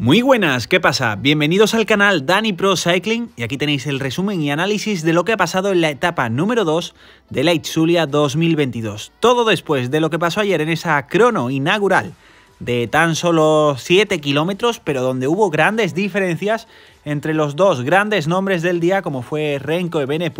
Muy buenas, ¿qué pasa? Bienvenidos al canal Dani Pro Cycling y aquí tenéis el resumen y análisis de lo que ha pasado en la etapa número 2 de la Itzulia 2022. Todo después de lo que pasó ayer en esa crono inaugural de tan solo 7 kilómetros, pero donde hubo grandes diferencias entre los dos grandes nombres del día como fue Renko y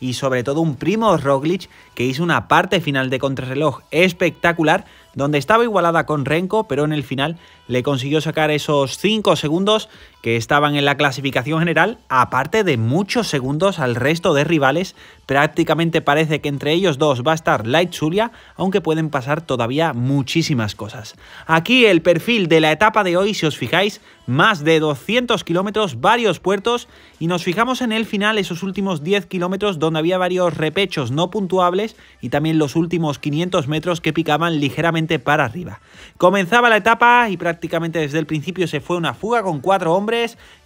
y sobre todo un primo Roglic que hizo una parte final de contrarreloj espectacular donde estaba igualada con Renko, pero en el final le consiguió sacar esos 5 segundos que estaban en la clasificación general, aparte de muchos segundos al resto de rivales, prácticamente parece que entre ellos dos va a estar Light Zulia, aunque pueden pasar todavía muchísimas cosas. Aquí el perfil de la etapa de hoy, si os fijáis, más de 200 kilómetros, varios puertos, y nos fijamos en el final, esos últimos 10 kilómetros donde había varios repechos no puntuables y también los últimos 500 metros que picaban ligeramente para arriba. Comenzaba la etapa y prácticamente desde el principio se fue una fuga con cuatro hombres,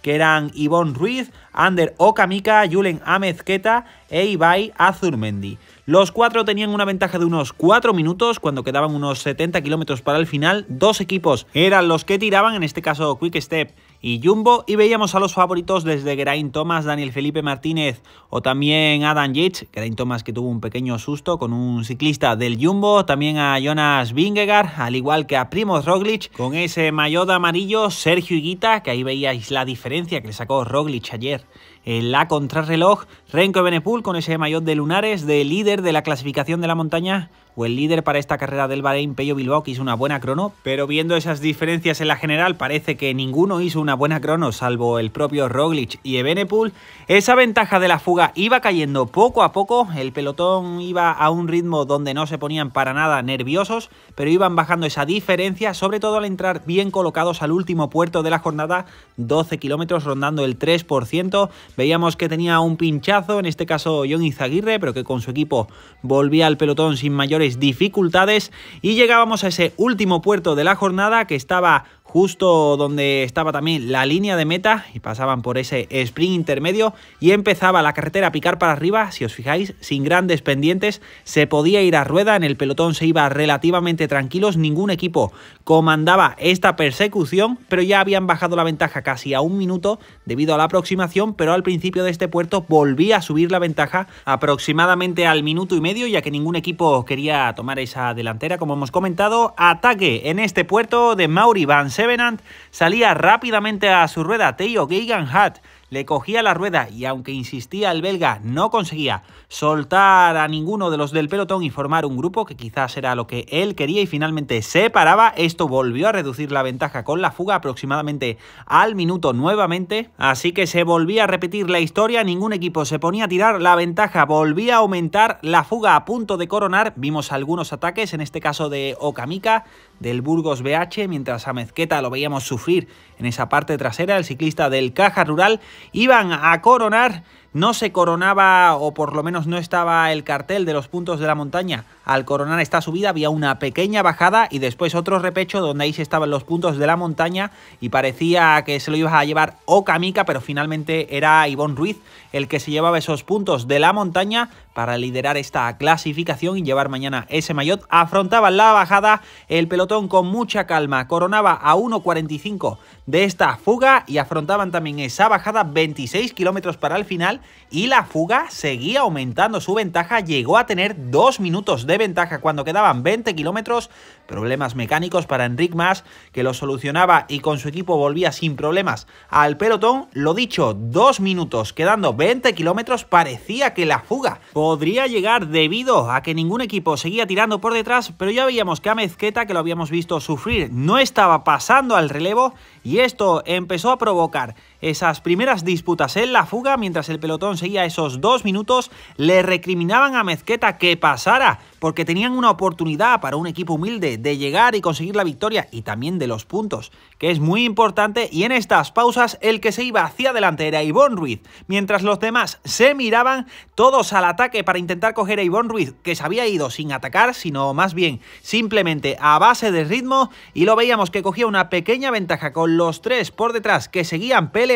que eran Ivonne Ruiz, Ander Okamika, Julen Amezqueta e Ibai Azurmendi. Los cuatro tenían una ventaja de unos 4 minutos cuando quedaban unos 70 kilómetros para el final. Dos equipos eran los que tiraban, en este caso Quick Step y Jumbo y veíamos a los favoritos desde Geraint Thomas, Daniel Felipe Martínez o también Adam Yates, Geraint Thomas que tuvo un pequeño susto con un ciclista del Jumbo, también a Jonas Vingegaard, al igual que a Primo Roglic con ese maillot amarillo, Sergio Higuita, que ahí veíais la diferencia que le sacó Roglic ayer en la contrarreloj, Renko Benepul con ese maillot de lunares de líder de la clasificación de la montaña el líder para esta carrera del Bahrein, Peyo Bilbao, que hizo una buena crono, pero viendo esas diferencias en la general parece que ninguno hizo una buena crono, salvo el propio Roglic y Ebenepool. Esa ventaja de la fuga iba cayendo poco a poco, el pelotón iba a un ritmo donde no se ponían para nada nerviosos, pero iban bajando esa diferencia, sobre todo al entrar bien colocados al último puerto de la jornada, 12 kilómetros rondando el 3%. Veíamos que tenía un pinchazo, en este caso John Izaguirre, pero que con su equipo volvía al pelotón sin mayores dificultades y llegábamos a ese último puerto de la jornada que estaba justo donde estaba también la línea de meta y pasaban por ese sprint intermedio y empezaba la carretera a picar para arriba, si os fijáis, sin grandes pendientes, se podía ir a rueda, en el pelotón se iba relativamente tranquilos, ningún equipo comandaba esta persecución, pero ya habían bajado la ventaja casi a un minuto debido a la aproximación, pero al principio de este puerto volvía a subir la ventaja aproximadamente al minuto y medio, ya que ningún equipo quería tomar esa delantera, como hemos comentado, ataque en este puerto de Mauri Vance Sevenant salía rápidamente a su rueda. Teo Hat le cogía la rueda y aunque insistía el belga no conseguía soltar a ninguno de los del pelotón y formar un grupo que quizás era lo que él quería y finalmente se paraba, esto volvió a reducir la ventaja con la fuga aproximadamente al minuto nuevamente, así que se volvía a repetir la historia, ningún equipo se ponía a tirar, la ventaja volvía a aumentar, la fuga a punto de coronar, vimos algunos ataques, en este caso de Okamika, del Burgos BH, mientras a Mezqueta lo veíamos sufrir en esa parte trasera, el ciclista del Caja Rural, iban a coronar, no se coronaba o por lo menos no estaba el cartel de los puntos de la montaña. Al coronar esta subida había una pequeña bajada y después otro repecho donde ahí se estaban los puntos de la montaña y parecía que se lo iba a llevar Okamika, pero finalmente era Ivonne Ruiz el que se llevaba esos puntos de la montaña para liderar esta clasificación y llevar mañana ese maillot. Afrontaban la bajada el pelotón con mucha calma, coronaba a 1.45 de esta fuga y afrontaban también esa bajada 26 kilómetros para el final y la fuga seguía aumentando su ventaja, llegó a tener 2 minutos de ventaja cuando quedaban 20 kilómetros Problemas mecánicos para Enric Mas, que lo solucionaba y con su equipo volvía sin problemas al pelotón. Lo dicho, dos minutos, quedando 20 kilómetros, parecía que la fuga podría llegar debido a que ningún equipo seguía tirando por detrás, pero ya veíamos que a Mezqueta, que lo habíamos visto sufrir, no estaba pasando al relevo y esto empezó a provocar esas primeras disputas en la fuga, mientras el pelotón seguía esos dos minutos, le recriminaban a Mezqueta que pasara, porque tenían una oportunidad para un equipo humilde de llegar y conseguir la victoria y también de los puntos, que es muy importante y en estas pausas el que se iba hacia adelante era Ivonne Ruiz, mientras los demás se miraban todos al ataque para intentar coger a Ivonne Ruiz, que se había ido sin atacar, sino más bien simplemente a base de ritmo y lo veíamos que cogía una pequeña ventaja con los tres por detrás que seguían pelo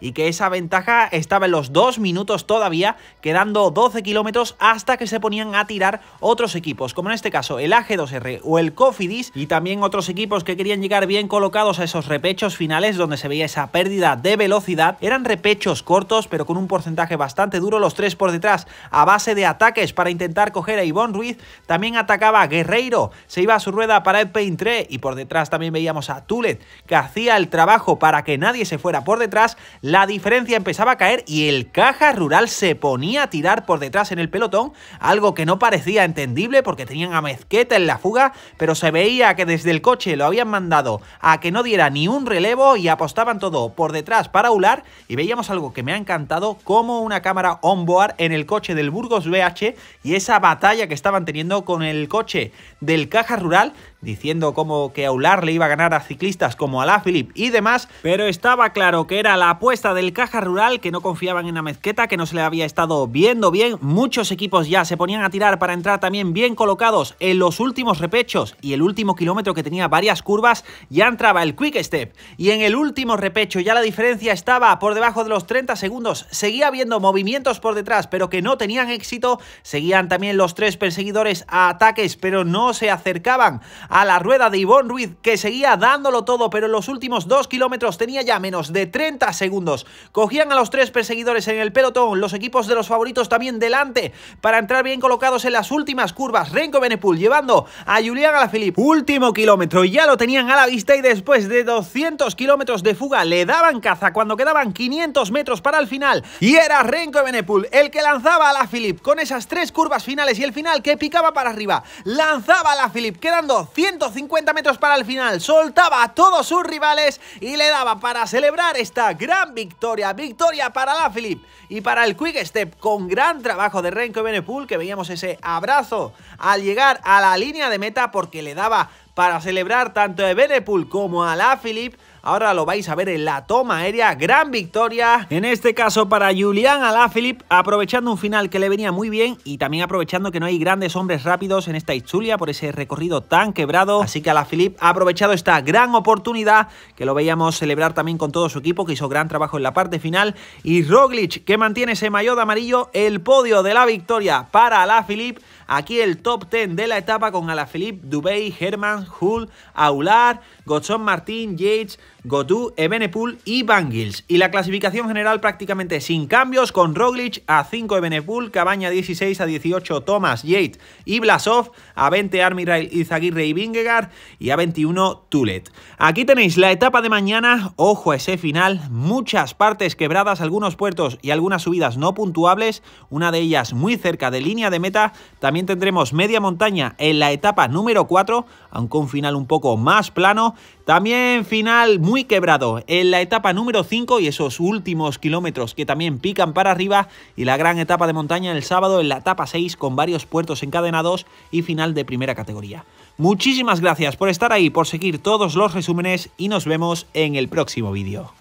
y que esa ventaja estaba en los dos minutos todavía, quedando 12 kilómetros hasta que se ponían a tirar otros equipos, como en este caso el AG2R o el Cofidis y también otros equipos que querían llegar bien colocados a esos repechos finales donde se veía esa pérdida de velocidad. Eran repechos cortos pero con un porcentaje bastante duro, los tres por detrás a base de ataques para intentar coger a Ivonne Ruiz, también atacaba Guerreiro, se iba a su rueda para el Pain 3 y por detrás también veíamos a Tulet que hacía el trabajo para que nadie se fuera por detrás, la diferencia empezaba a caer y el caja rural se ponía a tirar por detrás en el pelotón, algo que no parecía entendible porque tenían a Mezqueta en la fuga, pero se veía que desde el coche lo habían mandado a que no diera ni un relevo y apostaban todo por detrás para Ular y veíamos algo que me ha encantado como una cámara onboard en el coche del Burgos BH y esa batalla que estaban teniendo con el coche del caja rural diciendo como que a Ular le iba a ganar a ciclistas como a la Philip y demás, pero estaba claro que era la apuesta del Caja Rural, que no confiaban en la mezqueta, que no se le había estado viendo bien. Muchos equipos ya se ponían a tirar para entrar también bien colocados en los últimos repechos y el último kilómetro que tenía varias curvas, ya entraba el Quick Step. Y en el último repecho ya la diferencia estaba por debajo de los 30 segundos. Seguía habiendo movimientos por detrás, pero que no tenían éxito. Seguían también los tres perseguidores a ataques, pero no se acercaban a la rueda de Ivonne Ruiz, que seguía dándolo todo, pero en los últimos dos kilómetros tenía ya menos de 30 segundos. Cogían a los tres perseguidores en el pelotón, los equipos de los favoritos también delante, para entrar bien colocados en las últimas curvas. Renko Benepul llevando a Julián Alaphilippe. Último kilómetro, ya lo tenían a la vista y después de 200 kilómetros de fuga le daban caza cuando quedaban 500 metros para el final. Y era Renko Benepul el que lanzaba a Alaphilippe con esas tres curvas finales y el final que picaba para arriba. Lanzaba a Alaphilippe quedando 150 metros para el final. Soltaba a todos sus rivales y le daba para celebrar esta gran victoria. Victoria para la Philip y para el Quick Step con gran trabajo de Renko Benepool que veíamos ese abrazo al llegar a la línea de meta porque le daba para celebrar tanto a Benepul como a la Philippe Ahora lo vais a ver en la toma aérea, gran victoria, en este caso para Julián Alaphilippe, aprovechando un final que le venía muy bien y también aprovechando que no hay grandes hombres rápidos en esta Itzulia por ese recorrido tan quebrado. Así que Alaphilippe ha aprovechado esta gran oportunidad que lo veíamos celebrar también con todo su equipo que hizo gran trabajo en la parte final y Roglic que mantiene ese maillot amarillo, el podio de la victoria para Alaphilippe. Aquí el top 10 de la etapa con Alaphilippe, Dubey, Herman, Hull, Aular, Gochon Martín, Yates, Gotu, Ebenepool y Bangles. Y la clasificación general prácticamente sin cambios, con Roglic a 5 Ebenepool, Cabaña 16 a 18 Thomas, Yates y Blasov, a 20 Armirail, Izaguirre y Vingegaard y a 21 Tulet. Aquí tenéis la etapa de mañana, ojo a ese final, muchas partes quebradas, algunos puertos y algunas subidas no puntuables, una de ellas muy cerca de línea de meta, también tendremos media montaña en la etapa número 4, aunque un final un poco más plano también final muy quebrado en la etapa número 5 y esos últimos kilómetros que también pican para arriba y la gran etapa de montaña el sábado en la etapa 6 con varios puertos encadenados y final de primera categoría. Muchísimas gracias por estar ahí, por seguir todos los resúmenes y nos vemos en el próximo vídeo.